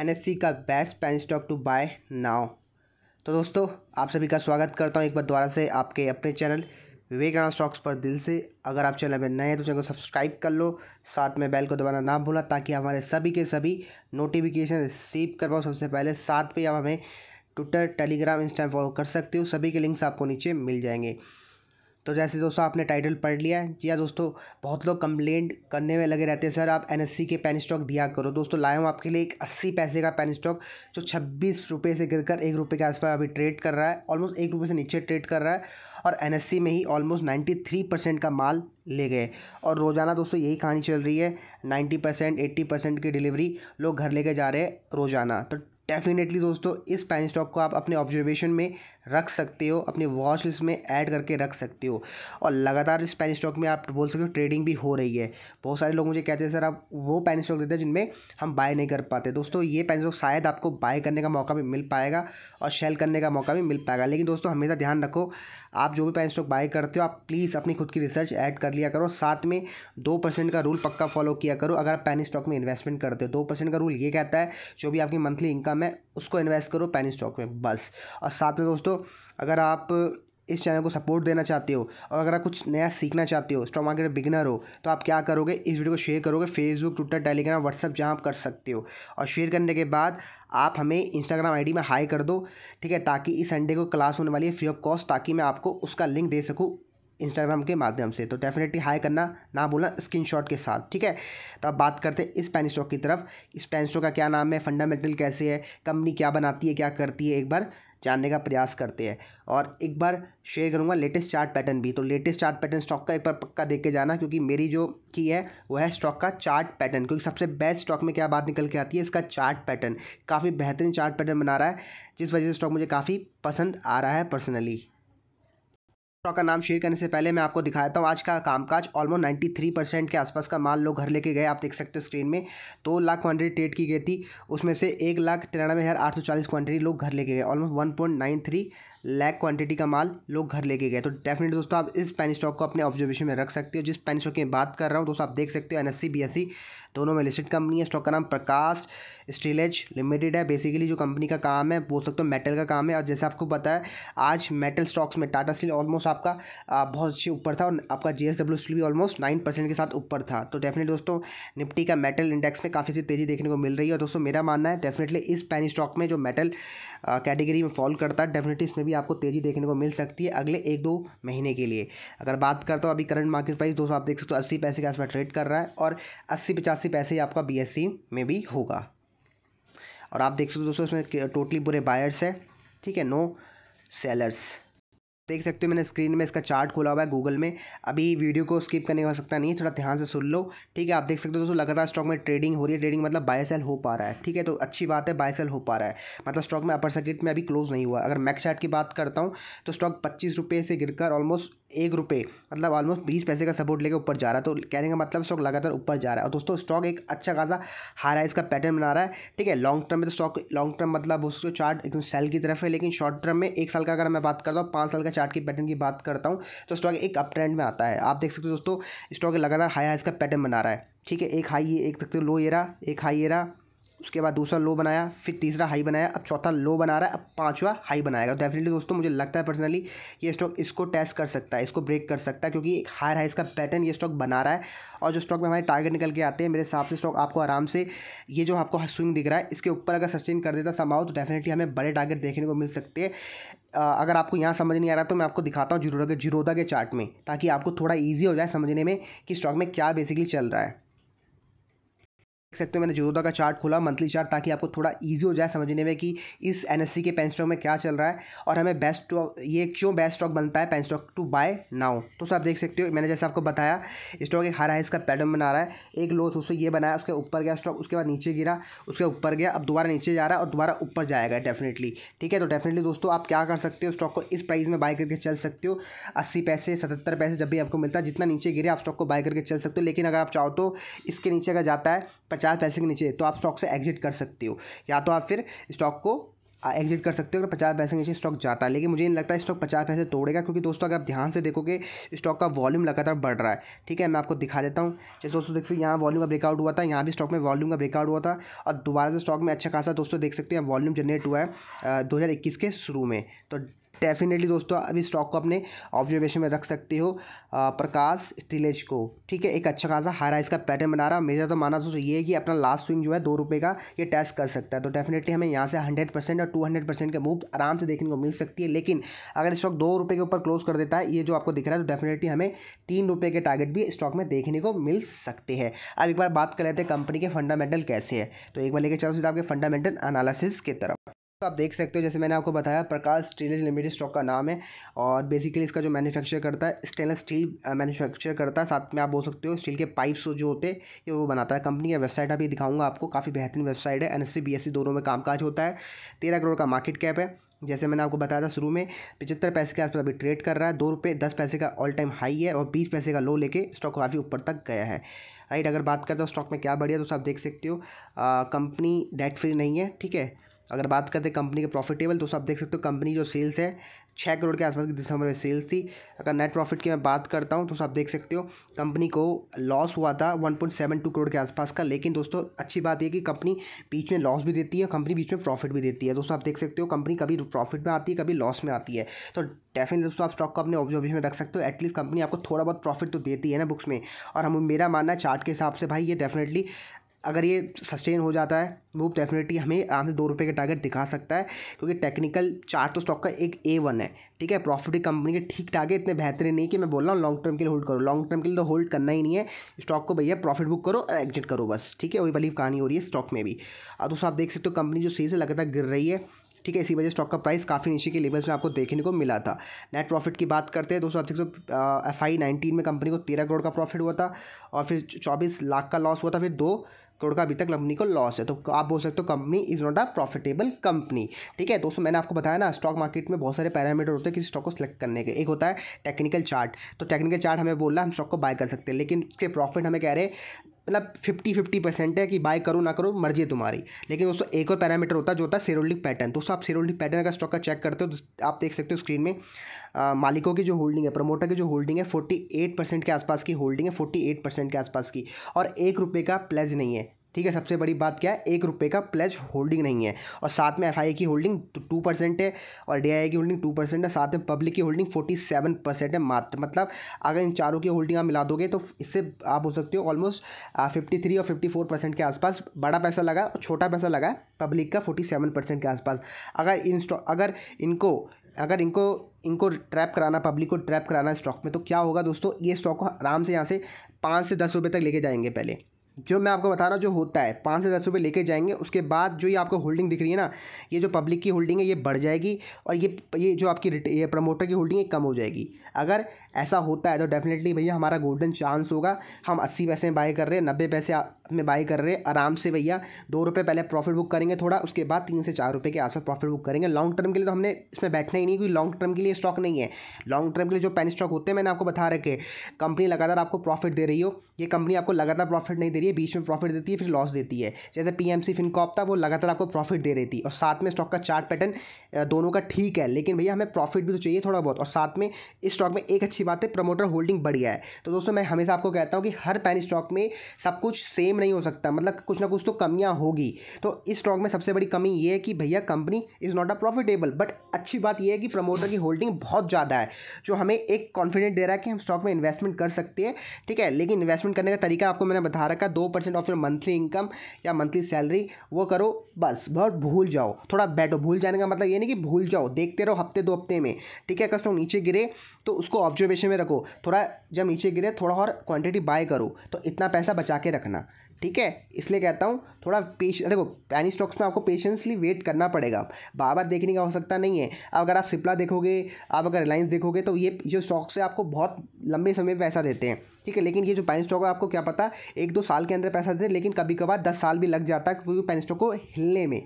NSC का best penny stock to buy now तो दोस्तों आप सभी का स्वागत करता हूं एक बार दोबारा से आपके अपने चैनल विवेकाना स्टॉक्स पर दिल से अगर आप चैनल में नए हैं तो चैनल को सब्सक्राइब कर लो साथ में बेल को दबाना ना भूलना ताकि हमारे सभी के सभी नोटिफिकेशन रिसीव कर पाओ सबसे पहले साथ में आप हमें ट्विटर टेलीग्राम इंस्टा फॉलो कर सकते हो सभी के लिंक्स आपको नीचे मिल जाएंगे तो जैसे दोस्तों आपने टाइटल पढ़ लिया है या हाँ दोस्तों बहुत लोग कंप्लेंट करने में लगे रहते हैं सर आप एन के पेन स्टॉक दिया करो दोस्तों लाए हूँ आपके लिए एक अस्सी पैसे का पेन स्टॉक जो छब्बीस रुपये से गिरकर एक रुपये के आसपास अभी ट्रेड कर रहा है ऑलमोस्ट एक रुपये से नीचे ट्रेड कर रहा है और एन में ही ऑलमोस्ट नाइन्टी थ्री परसेंट का माल ले गए और रोज़ाना दोस्तों यही कहानी चल रही है नाइन्टी परसेंट एट्टी परसेंट की डिलीवरी लोग घर ले जा रहे हैं रोज़ाना तो डेफिनेटली दोस्तों इस पैन स्टॉक को आप अपने ऑब्जर्वेशन में रख सकते हो अपने वॉच लिस्ट में ऐड करके रख सकते हो और लगातार इस पैन स्टॉक में आप बोल सकते हो ट्रेडिंग भी हो रही है बहुत सारे लोग मुझे कहते हैं सर आप वो पैन स्टॉक देते हैं जिनमें हम बाय नहीं कर पाते दोस्तों ये पैन स्टॉक शायद आपको बाय करने का मौका भी मिल पाएगा और शेल करने का मौका भी मिल पाएगा लेकिन दोस्तों हमेशा ध्यान रखो आप जो भी पैन स्टॉक बाय करते हो आप प्लीज़ अपनी खुद की रिसर्च ऐड कर लिया करो साथ में दो परसेंट का रूल पक्का फॉलो किया करो अगर आप पैन स्टॉक में इन्वेस्टमेंट करते हो दो परसेंट का रूल ये कहता है जो भी आपकी मंथली इनकम नाम है उसको इन्वेस्ट करो पैनी स्टॉक में बस और साथ में दोस्तों अगर आप इस चैनल को सपोर्ट देना चाहते हो और अगर आप कुछ नया सीखना चाहते हो स्टॉक मार्केट में बिगनर हो तो आप क्या करोगे इस वीडियो को शेयर करोगे फेसबुक ट्विटर टेलीग्राम व्हाट्सअप जहाँ आप कर सकते हो और शेयर करने के बाद आप हमें इंस्टाग्राम आईडी में हाई कर दो ठीक है ताकि इस संडे को क्लास होने वाली है फ्री ऑफ कॉस्ट ताकि मैं आपको उसका लिंक दे सकूँ इंस्टाग्राम के माध्यम से तो डेफिनेटली हाई करना ना बोलना स्क्रीनशॉट के साथ ठीक है तो अब बात करते हैं इस पेन स्टॉक की तरफ इस पेन स्टॉक का क्या नाम है फंडामेंटल कैसे है कंपनी क्या बनाती है क्या करती है एक बार जानने का प्रयास करते हैं और एक बार शेयर करूँगा लेटेस्ट चार्ट पैटर्न भी तो लेटेस्ट चार्ट पैटर्न स्टॉक का एक बार पक्का देख के जाना क्योंकि मेरी जो की है वो है स्टॉक का चार्ट पैटर्न क्योंकि सबसे बेस्ट स्टॉक में क्या बात निकल के आती है इसका चार्ट पैटर्न काफ़ी बेहतरीन चार्ट पैटर्न बना रहा है जिस वजह से स्टॉक मुझे काफ़ी पसंद आ रहा है पर्सनली स्टॉक का नाम शेयर करने से पहले मैं आपको दिखाता हूँ आज का कामकाज ऑलमोस्ट 93 परसेंट के आसपास का माल लोग घर लेके गए आप देख सकते हो स्क्रीन में दो लाख क्वान्टिटी ट्रेड की गई थी उसमें से एक लाख तिरानवे हज़ार आठ सौ चालीस क्वान्टिटी लोग घर लेके गए almost one point nine three lakh quantity का माल लोग घर लेके गए तो डेफिनेट दोस्तों आप इस पेन स्टॉक को अपने ऑब्जर्वेशन में रख सकते हो जिस पेन स्टॉक की बात कर रहा हूँ दोस्तों आप देख सकते हो एन एस दोनों में लिस्टेड कंपनी है स्टॉक का नाम प्रकाश स्टीलेज लिमिटेड है बेसिकली जो कंपनी का काम है बोल सकते हो मेटल का काम है और जैसे आपको पता है आज मेटल स्टॉक्स में टाटा स्टील ऑलमोस्ट आपका बहुत अच्छे ऊपर था और आपका जी स्टील भी ऑलमोस्ट नाइन परसेंट के साथ ऊपर था तो डेफिनेटली दोस्तों निफ्टी का मेटल इंडेक्स में काफ़ी तेज़ी देखने को मिल रही है और दोस्तों मेरा मानना है डेफिनेटली इस पैन स्टॉक में जो मेटल कैटेगरी में फॉल करता है डेफिनेटली इसमें भी भी आपको तेज़ी देखने को मिल सकती है अगले एक दो महीने के लिए अगर बात करता हूँ अभी करंट मार्केट प्राइस दोस्तों आप देख सकते हो अस्सी पैसे के आसपास ट्रेड कर रहा है और अस्सी पचासी पैसे ही आपका बी में भी होगा और आप देख सकते हो दोस्तों इसमें टोटली बुरे बायर्स है ठीक है नो सेलर्स देख सकते हो मैंने स्क्रीन में इसका चार्ट खोला हुआ है गूगल में अभी वीडियो को स्किप करने का सकता नहीं है थोड़ा ध्यान से सुन लो ठीक है आप देख सकते हो दोस्तों लगातार स्टॉक में ट्रेडिंग हो रही है ट्रेडिंग मतलब बाय सेल हो पा रहा है ठीक है तो अच्छी बात है बाय सेल हो पा रहा है मतलब स्टॉक में अपर सर्किट में अभी क्लोज नहीं हुआ अगर मैक चार्ट की बात करता हूँ तो स्टॉक पच्चीस रुपये से गिर ऑलमोस्ट एक रुपये मतलब ऑलमोस्ट बीस पैसे का सपोर्ट लेकर ऊपर जा रहा है तो कहने का मतलब स्टॉक लगातार ऊपर जा रहा है और दोस्तों स्टॉक एक अच्छा खासा हाई राइज का पैटर्न बना रहा है ठीक है लॉन्ग टर्म में तो स्टॉक लॉन्ग टर्म मतलब उसको चार्ट एकदम सेल की तरफ है लेकिन शॉर्ट टर्म में एक साल का अगर मैं बात करता हूँ पाँच साल का चार्ट की पैटर्न की बात करता हूँ तो स्टॉक एक अप ट्रेंड में आता है आप देख सकते हो दोस्तों स्टॉक लगातार हाई राइज का पैटर्न बना रहा है ठीक है एक हाई ये एक सकते हो लो एरा एक हाई एरा उसके बाद दूसरा लो बनाया फिर तीसरा हाई बनाया अब चौथा लो बना रहा है अब पांचवा हाई बनाएगा डेफिनेटली दोस्तों मुझे लगता है पर्सनली ये स्टॉक इसको टेस्ट कर सकता है इसको ब्रेक कर सकता है क्योंकि एक हायर हाई इसका पैटर्न ये स्टॉक बना रहा है और जो स्टॉक में हमारे टारगेट निकल के आते हैं मेरे हिसाब से स्टॉक आपको आराम से ये जो आपको स्विंग दिख रहा है इसके ऊपर अगर सस्टेन कर देता समाओ तो डेफिनेटली हमें बड़े टारगेट देखने को मिल सकते हैं अगर आपको यहाँ समझ नहीं आ रहा तो मैं आपको दिखाता हूँ जीरोदा के जीरोदा के चार्ट में ताकि आपको थोड़ा ईजी हो जाए समझने में कि स्टॉक में क्या बेसिकली चल रहा है देख सकते हो मैंने जीरोदा का चार्ट खोला मंथली चार्ट ताकि आपको थोड़ा ईजी हो जाए समझने में कि इस एनएससी के पेन स्टॉक में क्या चल रहा है और हमें बेस्ट स्टॉक ये क्यों बेस्ट स्टॉक बनता है penny stock to buy now तो सर आप देख सकते हो मैंने जैसे आपको बताया स्टॉक एक हारा है इसका पैटर्न बना रहा है एक लोस उससे ये बनाया उसके ऊपर गया स्टॉक उसके बाद नीचे गिरा उसके ऊपर गया अब दोबारा नीचे जा रहा है और दोबारा ऊपर जाएगा डेफिनेटली ठीक है तो डेफिनेटली दोस्तों आप क्या कर सकते हो स्टॉक को इस प्राइस में बाय करके चल सकते हो अस्सी पैसे सतहत्तर पैसे जब भी आपको मिलता है जितना नीचे गिरे आप स्टॉक को बाय करके चल सकते हो लेकिन अगर आप चाहो तो इसके नीचे अगर जाता है पचास पैसे के नीचे तो आप स्टॉक से एग्जिट कर सकते हो या तो आप फिर स्टॉक को एग्जिट कर सकते हो अगर पचास पैसे के नीचे स्टॉक जाता है लेकिन मुझे नहीं लगता है स्टॉक पचास पैसे तोड़ेगा क्योंकि दोस्तों अगर आप ध्यान से देखोगे स्टॉक का वॉल्यूम लगातार बढ़ रहा है ठीक है मैं आपको दिखा देता हूँ जैसे दोस्तों देख सकते यहाँ वॉल्यूम का ब्रेकआउट हुआ था यहाँ भी स्टॉक में वॉल्यूम का ब्रेकआउट हुआ था और दोबारा से स्टॉक में अच्छा खासा दोस्तों देख सकते हैं वॉल्यूम जनरेट हुआ है दो के शुरू में तो डेफिनेटली दोस्तों अभी स्टॉक को अपने ऑब्जर्वेशन में रख सकते हो आ, प्रकाश स्टीलेज को ठीक है एक अच्छा खासा हाई राइज का पैटर्न बना रहा मेरा तो माना दोस्तों ये है कि अपना लास्ट स्विंग जो है दो रुपये का ये टेस्ट कर सकता है तो डेफिनेटली हमें यहाँ से हंड्रेड परसेंट और टू हंड्रेड परसेंट का मूव आराम से देखने को मिल सकती है लेकिन अगर स्टॉक दो रुपये के ऊपर क्लोज कर देता है ये जो आपको दिख रहा है तो डेफिनेटली हमें तीन रुपये के टारगेट भी स्टॉक में देखने को मिल सकते हैं अब एक बार बात कर लेते हैं कंपनी के फंडामेंटल कैसे है तो एक बार लेकर चलो सीधा आपके फंडामेंटल अनालिसिस की तरफ तो आप देख सकते हो जैसे मैंने आपको बताया प्रकाश स्टेनलेस लिमिटेड स्टॉक का नाम है और बेसिकली इसका जो मैन्युफैक्चर करता है स्टेनलेस स्टील मैन्युफैक्चर करता है साथ में आप बोल सकते हो स्टील के पाइप्स जो होते हैं ये वो बनाता है कंपनी का वेबसाइट अभी दिखाऊंगा आपको काफ़ी बेहतरीन वेबसाइट है एन एस दोनों में कामकाज होता है तेरह करोड़ का मार्केट कैप है जैसे मैंने आपको बताया था शुरू में पचहत्तर पैसे के आसपास अभी ट्रेड कर रहा है दो रुपये दस पैसे का ऑल टाइम हाई है और बीस पैसे का लो लेके स्टॉक काफ़ी ऊपर तक गया है राइट अगर बात करता हूँ स्टॉक में क्या बढ़िया तो आप देख सकते हो कंपनी डेट फ्री नहीं है ठीक है अगर बात करते हैं कंपनी के प्रॉफिटेबल तो आप देख सकते हो कंपनी जो सेल्स है छः करोड़ के आसपास की दिसंबर में सेल्स थी अगर नेट प्रॉफिट की मैं बात करता हूँ तो आप देख सकते हो कंपनी को लॉस हुआ था 1.72 करोड़ के आसपास का लेकिन दोस्तों अच्छी बात यह कि कंपनी बीच में लॉस भी देती है कंपनी बीच में प्रॉफिट भी देती है दोस्तों आप देख सकते हो कंपनी कभी प्रॉफिट में आती है कभी लॉस में आती है तो डेफिनेट दोस्तों आप स्टॉक को अपने ऑब्जर्वेशन में रख सकते हो एटलीस्ट कंपनी आपको थोड़ा बहुत प्रॉफिट तो देती है ना बुक्स में और हम मेरा मानना चार्ट के हिसाब से भाई ये डेफिनेटली अगर ये सस्टेन हो जाता है वो डेफिनेटली हमें आराम से दो रुपये का टारगेट दिखा सकता है क्योंकि टेक्निकल चार्ट तो स्टॉक का एक ए वन है ठीक है प्रॉफिट कंपनी के ठीक टारगेट इतने बेहतरीन नहीं कि मैं बोल रहा हूँ लॉन्ग टर्म के लिए होल्ड करो लॉन्ग टर्म के लिए तो होल्ड करना ही नहीं है स्टॉक को भैया प्रॉफिट बुक करो और एग्जिट करो बस ठीक है वही बलीफ कहानी हो रही है स्टॉक में भी और दोस्तों आप देख सकते हो कंपनी जो सीज से लगातार गिर रही है ठीक है इसी वजह स्टॉक का प्राइस काफ़ी नीचे के लेवल्स में आपको देखने को मिला था नेट प्रॉफिट की बात करते हैं दोस्तों आप देख हो एफ आई नाइनटीन में कंपनी को तेरह करोड़ का प्रॉफिट हुआ था और फिर चौबीस लाख का लॉस हुआ था फिर दो करोड़ का अभी तक कंपनी को लॉस है तो आप बोल सकते हो company is not a profitable company ठीक है दोस्तों मैंने आपको बताया ना स्टॉक मार्केट में बहुत सारे पैरामीटर होते हैं किसी स्टॉक को सिलेक्ट करने के एक होता है टेक्निकल चार्ट तो टेक्निकल चार्ट हमें बोल रहा है हम स्टॉक को बाय कर सकते हैं लेकिन उसके प्रॉफिट हमें कह रहे हैं मतलब फिफ्टी फिफ्टी परसेंट है कि बाय करो ना करो मर्जी है तुम्हारी लेकिन दोस्तों एक और पैरामीटर होता है जो होता है सेरोल्डिक पैटर्न दोस्तों आप सेरोल्डिक पैटर्न अगर स्टॉक का चेक करते हो तो आप देख सकते हो स्क्रीन में आ, मालिकों की जो होल्डिंग है प्रमोटर की जो होल्डिंग है फोर्टी एट परसेंट के आसपास की होल्डिंग है फोर्टी एट परसेंट के आसपास की और एक रुपये का प्लेज नहीं है ठीक है सबसे बड़ी बात क्या है एक रुपये का प्लेज होल्डिंग नहीं है और साथ में एफ की होल्डिंग टू परसेंट है और डी की होल्डिंग टू परसेंट है साथ में पब्लिक की होल्डिंग फोर्टी सेवन परसेंट है मात्र मतलब अगर इन चारों की होल्डिंग आप मिला दोगे तो इससे आप हो सकते हो ऑलमोस्ट फिफ्टी थ्री और फिफ्टी फोर परसेंट के आसपास बड़ा पैसा लगा और छोटा पैसा लगा पब्लिक का फोर्टी सेवन परसेंट के आसपास अगर इन अगर इनको अगर इनको इनको ट्रैप कराना पब्लिक को ट्रैप कराना स्टॉक में तो क्या होगा दोस्तों ये स्टॉक को आराम से यहाँ से पाँच से दस रुपये तक लेके जाएंगे पहले जो मैं आपको बता रहा हूँ जो होता है पाँच से दस रुपये लेके जाएंगे उसके बाद जो ये आपको होल्डिंग दिख रही है ना ये जो पब्लिक की होल्डिंग है ये बढ़ जाएगी और ये ये जो आपकी ये प्रमोटर की होल्डिंग है कम हो जाएगी अगर ऐसा होता है तो डेफिनेटली भैया हमारा गोल्डन चांस होगा हम अस्सी पैसे में बाय कर रहे हैं नब्बे पैसे में बाई कर रहे हैं आराम से भैया दो रुपये पहले प्रॉफिट बुक करेंगे थोड़ा उसके बाद तीन से चार रुपये के आसपास प्रॉफिट बुक करेंगे लॉन्ग टर्म के लिए तो हमने इसमें बैठना ही नहीं क्योंकि लॉन्ग टर्म के लिए स्टॉक नहीं है लॉन्ग टर्म के लिए जो पेन स्टॉक होते हैं मैंने आपको बता रखे कंपनी लगातार आपको प्रॉफिट दे रही हो ये कंपनी आपको लगातार प्रॉफिट नहीं दे रही है बीच में प्रॉफिट देती है फिर लॉस देती है जैसे पी एम सी फिनकॉप था वो लगातार आपको प्रॉफिट दे रही थी और साथ में स्टॉक का चार्ट पैटर्न दोनों का ठीक है लेकिन भैया हमें प्रॉफिट भी तो चाहिए थोड़ा बहुत और साथ में इस स्टॉक में एक अच्छी बात है प्रमोटर होल्डिंग बढ़िया है तो दोस्तों मैं हमेशा आपको कहता हूँ कि हर पैन स्टॉक में सब कुछ सेम नहीं हो सकता मतलब कुछ ना कुछ तो कमियाँ होगी तो इस स्टॉक में सबसे बड़ी कमी ये है कि भैया company is not a profitable but अच्छी बात यह है कि प्रमोटर की होल्डिंग बहुत ज़्यादा है जो हमें एक कॉन्फिडेंट दे रहा है कि हम स्टॉक में इन्वेस्टमेंट कर सकते हैं ठीक है लेकिन इन्वेस्टमेंट करने का तरीका आपको मैंने बता रखा दो percent of your monthly income या मंथली सैलरी वो करो बस बहुत भूल जाओ थोड़ा बैठो भूल जाने का मतलब ये नहीं कि भूल जाओ देखते रहो हफ्ते दो हफ्ते में ठीक है अगर स्टॉक नीचे गिरे तो उसको ऑब्जर्वेशन में रखो थोड़ा जब नीचे गिरे थोड़ा और क्वांटिटी बाय करो तो इतना पैसा बचा के रखना ठीक है इसलिए कहता हूँ थोड़ा पेश देखो पैनी स्टॉक्स में आपको पेशेंसली वेट करना पड़ेगा बार बार देखने का हो सकता नहीं है अब अगर आप सिप्ला देखोगे आप अगर रिलायंस देखोगे तो ये जो स्टॉक्स है आपको बहुत लंबे समय में पैसा देते हैं ठीक है लेकिन ये जो पैनी स्टॉक है आपको क्या पता एक दो साल के अंदर पैसा देते लेकिन कभी कभार दस साल भी लग जाता है क्योंकि पैन स्टॉक को हिलने में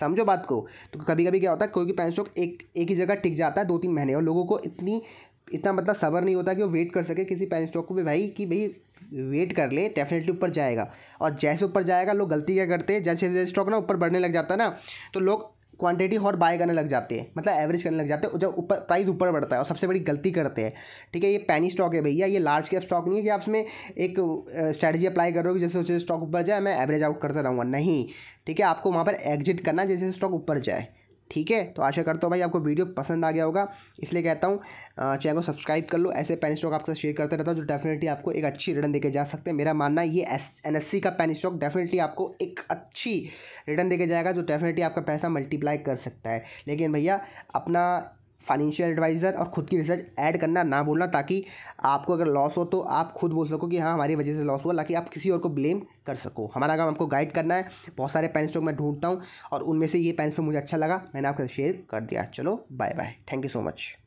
समझो बात को तो कभी कभी क्या होता है क्योंकि पैन स्टॉक एक एक ही जगह टिक जाता है दो तीन महीने और लोगों को इतनी इतना मतलब सबर नहीं होता कि वो वेट कर सके किसी पैन स्टॉक को भी भाई कि भाई वेट कर ले डेफिनेटली ऊपर जाएगा और जैसे ऊपर जाएगा लोग गलती क्या करते हैं जैसे जैसे स्टॉक ना ऊपर बढ़ने लग जाता है ना तो लोग क्वांटिटी और बाय करने लग जाते हैं मतलब एवरेज करने लग जाते हैं जब ऊपर प्राइस ऊपर बढ़ता है और सबसे बड़ी गलती करते हैं ठीक है ये पैनी स्टॉक है भैया ये लार्ज कैप स्टॉक नहीं है कि आप इसमें एक स्ट्रैटेजी अप्लाई करोगे जैसे जैसे स्टॉक ऊपर जाए मैं एवरेज आउट करता रहूँगा नहीं ठीक है आपको वहाँ पर एग्जिट करना जैसे स्टॉक ऊपर जाए ठीक है तो आशा करता हूँ भाई आपको वीडियो पसंद आ गया होगा इसलिए कहता हूँ चैनल को सब्सक्राइब कर लो ऐसे पेन स्टॉक आपके साथ शेयर करते रहता हूँ जो डेफिनेटली आपको एक अच्छी रिटर्न देके जा सकते हैं मेरा मानना है ये एस एन एस सी का पेन स्टॉक डेफिनेटली आपको एक अच्छी रिटर्न देके जाएगा जो डेफिनेटली आपका पैसा मल्टीप्लाई कर सकता है लेकिन भैया अपना फाइनेंशियल एडवाइज़र और ख़ुद की रिसर्च ऐड करना ना बोलना ताकि आपको अगर लॉस हो तो आप खुद बोल सको कि हाँ हमारी वजह से लॉस हुआ ताकि आप किसी और को ब्लेम कर सको हमारा काम आपको गाइड करना है बहुत सारे पेन स्टॉक मैं ढूंढता हूँ और उनमें से ये पेन स्टॉक मुझे अच्छा लगा मैंने आपके साथ शेयर कर दिया चलो bye bye thank you so much